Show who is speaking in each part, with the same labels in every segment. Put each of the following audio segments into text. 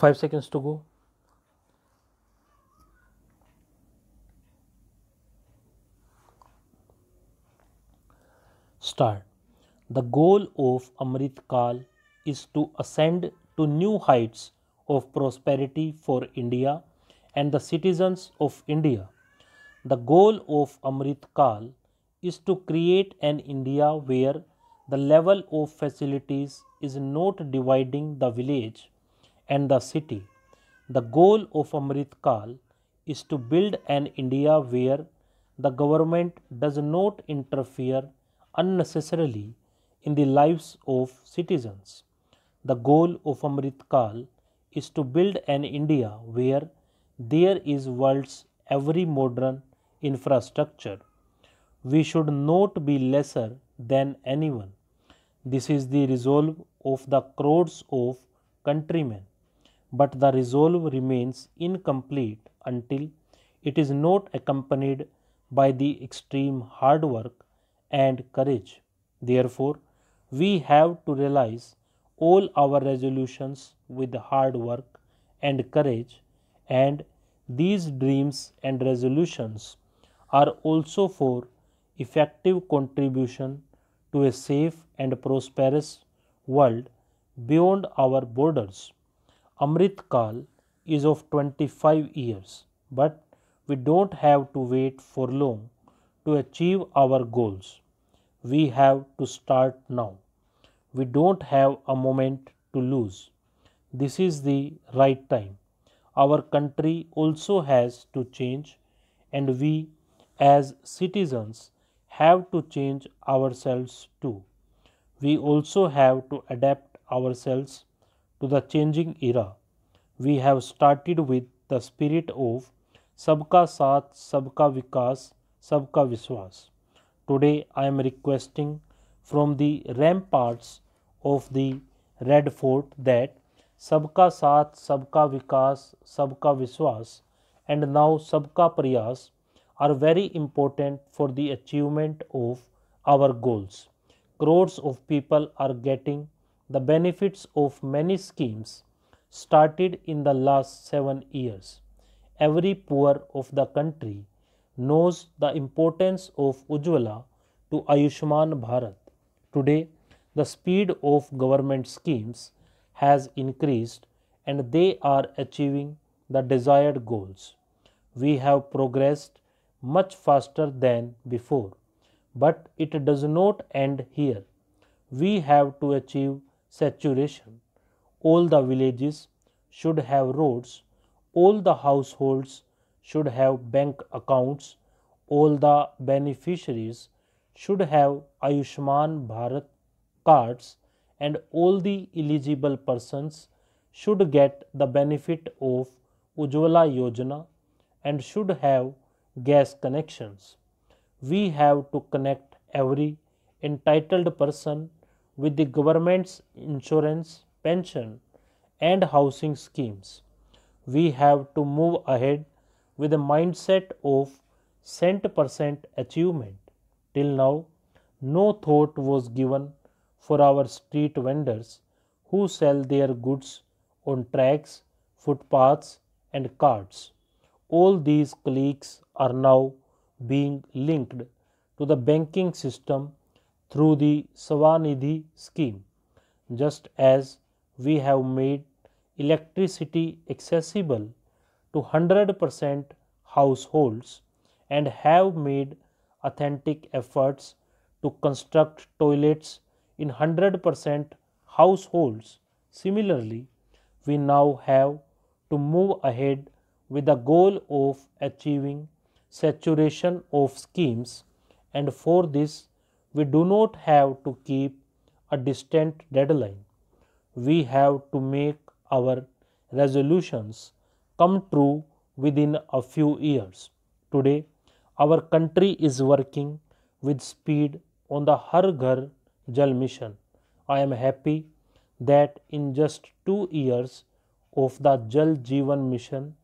Speaker 1: 5 seconds to go start the goal of amrit kal is to ascend to new heights of prosperity for india and the citizens of india the goal of amrit kal is to create an india where the level of facilities is not dividing the village and the city. The goal of Amritkal is to build an India where the government does not interfere unnecessarily in the lives of citizens. The goal of Amritkal is to build an India where there is world's every modern infrastructure. We should not be lesser than anyone. This is the resolve of the crowds of countrymen but the resolve remains incomplete until it is not accompanied by the extreme hard work and courage. Therefore, we have to realize all our resolutions with hard work and courage, and these dreams and resolutions are also for effective contribution to a safe and prosperous world beyond our borders. Amrit Kal is of 25 years, but we don't have to wait for long to achieve our goals. We have to start now. We don't have a moment to lose. This is the right time. Our country also has to change, and we as citizens have to change ourselves too. We also have to adapt ourselves to the changing era. We have started with the spirit of Sabka Saath, Sabka Vikas, Sabka Vishwas. Today I am requesting from the ramparts of the Red Fort that Sabka Saath, Sabka Vikas, Sabka Vishwas and now Sabka Prayas are very important for the achievement of our goals. Crores of people are getting the benefits of many schemes started in the last seven years. Every poor of the country knows the importance of Ujwala to Ayushman Bharat. Today, the speed of government schemes has increased and they are achieving the desired goals. We have progressed much faster than before, but it does not end here. We have to achieve saturation. All the villages should have roads, all the households should have bank accounts, all the beneficiaries should have Ayushman Bharat cards, and all the eligible persons should get the benefit of Ujwala Yojana and should have gas connections. We have to connect every entitled person with the government's insurance, pension, and housing schemes. We have to move ahead with a mindset of 100 percent achievement. Till now, no thought was given for our street vendors who sell their goods on tracks, footpaths, and carts. All these cliques are now being linked to the banking system through the Swanidhi scheme. Just as we have made electricity accessible to 100% households and have made authentic efforts to construct toilets in 100% households. Similarly, we now have to move ahead with the goal of achieving saturation of schemes and for this we do not have to keep a distant deadline. We have to make our resolutions come true within a few years. Today, our country is working with speed on the Har Ghar Jal mission. I am happy that in just two years of the Jal Jeevan mission,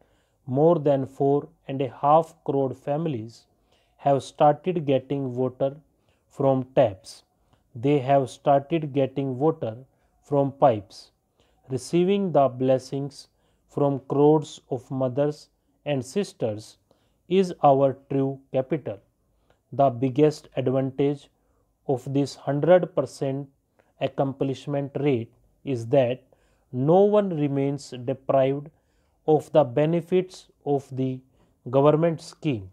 Speaker 1: more than four and a half crore families have started getting water from taps. They have started getting water from pipes, receiving the blessings from crowds of mothers and sisters is our true capital. The biggest advantage of this 100% accomplishment rate is that no one remains deprived of the benefits of the government scheme.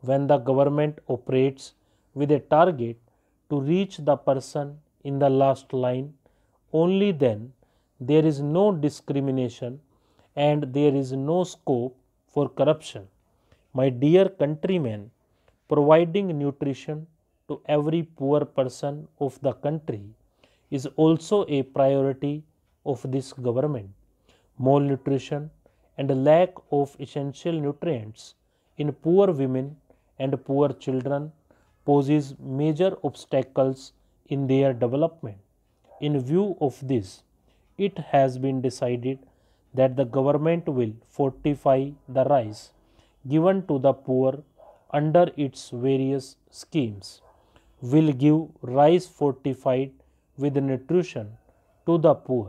Speaker 1: When the government operates with a target to reach the person in the last line, only then there is no discrimination and there is no scope for corruption. My dear countrymen, providing nutrition to every poor person of the country is also a priority of this government. Malnutrition and lack of essential nutrients in poor women and poor children poses major obstacles in their development. In view of this, it has been decided that the government will fortify the rice given to the poor under its various schemes, will give rice fortified with nutrition to the poor,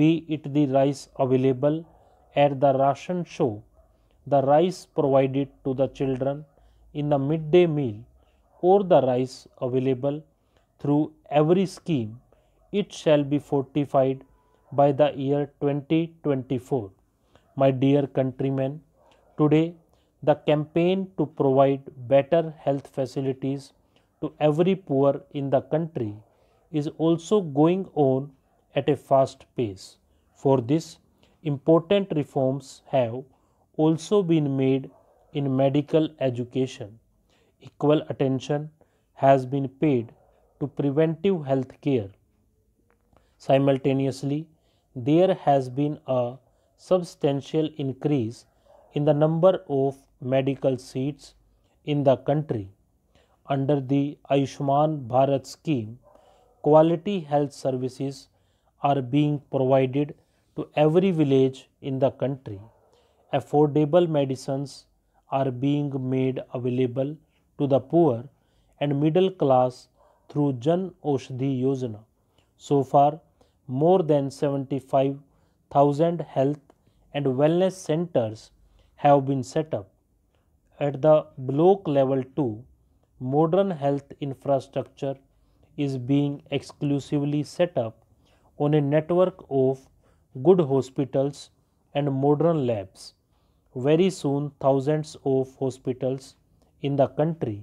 Speaker 1: be it the rice available at the ration show, the rice provided to the children in the midday meal or the rice available through every scheme, it shall be fortified by the year 2024. My dear countrymen, today the campaign to provide better health facilities to every poor in the country is also going on at a fast pace. For this, important reforms have also been made in medical education equal attention has been paid to preventive health care. Simultaneously, there has been a substantial increase in the number of medical seats in the country. Under the Ayushman Bharat scheme, quality health services are being provided to every village in the country. Affordable medicines are being made available to the poor and middle class through Jan Oshdi Yojana. So far, more than 75,000 health and wellness centers have been set up. At the block level 2, modern health infrastructure is being exclusively set up on a network of good hospitals and modern labs. Very soon, thousands of hospitals in the country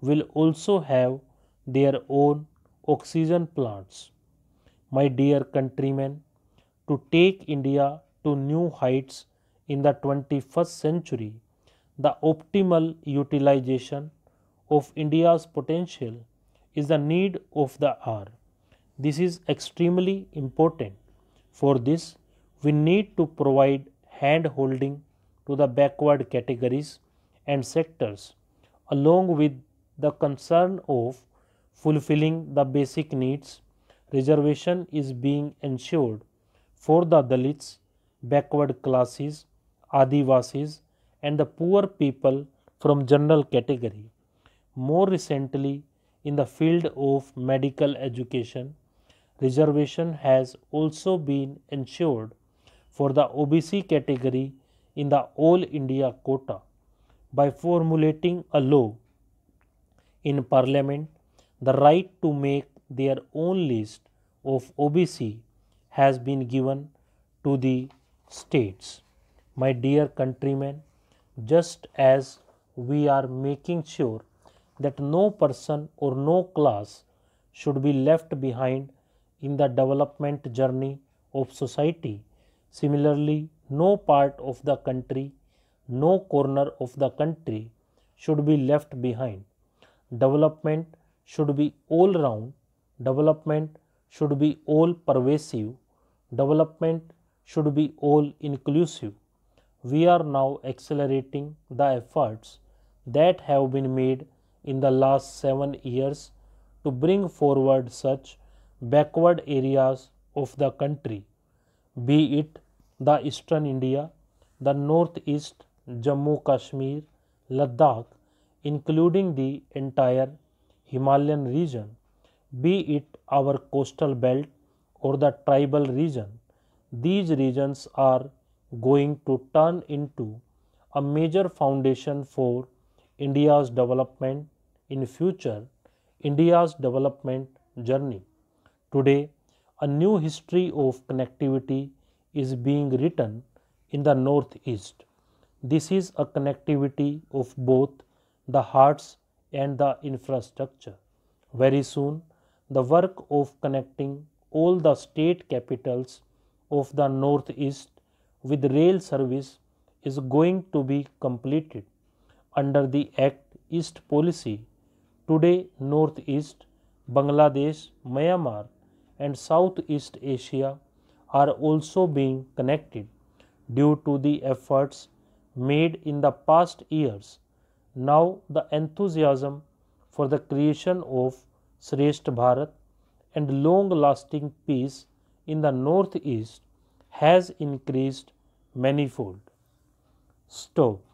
Speaker 1: will also have their own oxygen plants. My dear countrymen, to take India to new heights in the 21st century, the optimal utilization of India's potential is the need of the hour. This is extremely important. For this, we need to provide hand holding to the backward categories and sectors along with the concern of fulfilling the basic needs, reservation is being ensured for the Dalits, backward classes, Adivasis and the poor people from general category. More recently, in the field of medical education, reservation has also been ensured for the OBC category in the All India quota by formulating a law in parliament the right to make their own list of OBC has been given to the states. My dear countrymen, just as we are making sure that no person or no class should be left behind in the development journey of society, similarly, no part of the country no corner of the country should be left behind. Development should be all round, development should be all pervasive, development should be all inclusive. We are now accelerating the efforts that have been made in the last seven years to bring forward such backward areas of the country, be it the eastern India, the northeast Jammu Kashmir, Ladakh, including the entire Himalayan region, be it our coastal belt or the tribal region, these regions are going to turn into a major foundation for India's development in future, India's development journey. Today, a new history of connectivity is being written in the northeast. This is a connectivity of both the hearts and the infrastructure. Very soon, the work of connecting all the state capitals of the northeast with rail service is going to be completed under the Act East policy. Today, northeast, Bangladesh, Myanmar, and Southeast Asia are also being connected due to the efforts made in the past years. Now the enthusiasm for the creation of Sreshth Bharat and long lasting peace in the northeast has increased manifold. Stop.